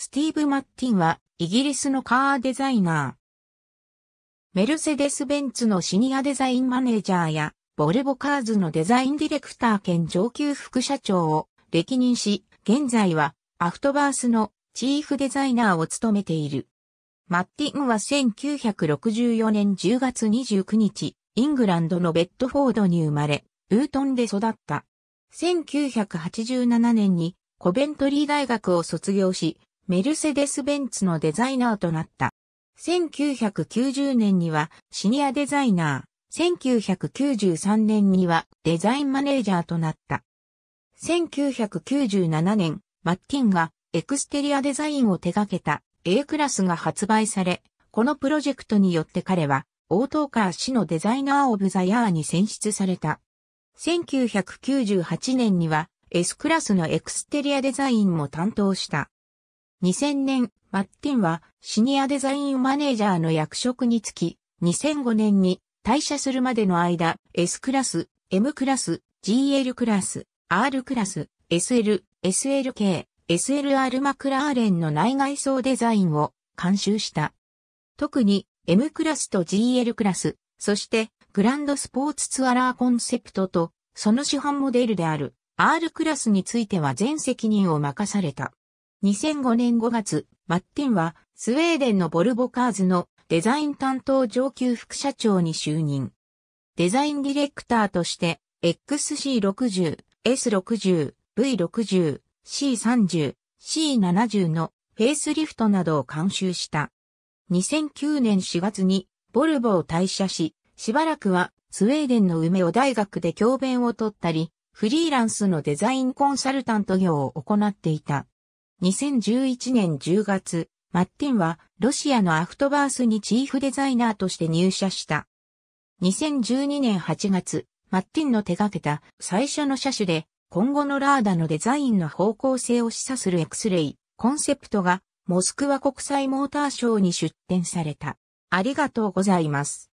スティーブ・マッティンは、イギリスのカーデザイナー。メルセデス・ベンツのシニアデザインマネージャーや、ボルボカーズのデザインディレクター兼上級副社長を歴任し、現在はアフトバースのチーフデザイナーを務めている。マッティンは1964年10月29日、イングランドのベッドフォードに生まれ、ウートンで育った。1987年にコベントリー大学を卒業し、メルセデス・ベンツのデザイナーとなった。1990年にはシニアデザイナー、1993年にはデザインマネージャーとなった。1997年、マッティンがエクステリアデザインを手掛けた A クラスが発売され、このプロジェクトによって彼は、オートーカー氏のデザイナーオブザヤーに選出された。1998年には S クラスのエクステリアデザインも担当した。2000年、マッティンはシニアデザインマネージャーの役職につき、2005年に退社するまでの間、S クラス、M クラス、GL クラス、R クラス、SL、SLK、SLR マクラーレンの内外装デザインを監修した。特に M クラスと GL クラス、そしてグランドスポーツツアラーコンセプトとその市販モデルである R クラスについては全責任を任された。2005年5月、マッティンはスウェーデンのボルボカーズのデザイン担当上級副社長に就任。デザインディレクターとして XC60、S60、V60、C30、C70 のフェイスリフトなどを監修した。2009年4月にボルボを退社し、しばらくはスウェーデンの梅を大学で教鞭を取ったり、フリーランスのデザインコンサルタント業を行っていた。2011年10月、マッティンはロシアのアフトバースにチーフデザイナーとして入社した。2012年8月、マッティンの手掛けた最初の車種で今後のラーダのデザインの方向性を示唆する X-ray コンセプトがモスクワ国際モーターショーに出展された。ありがとうございます。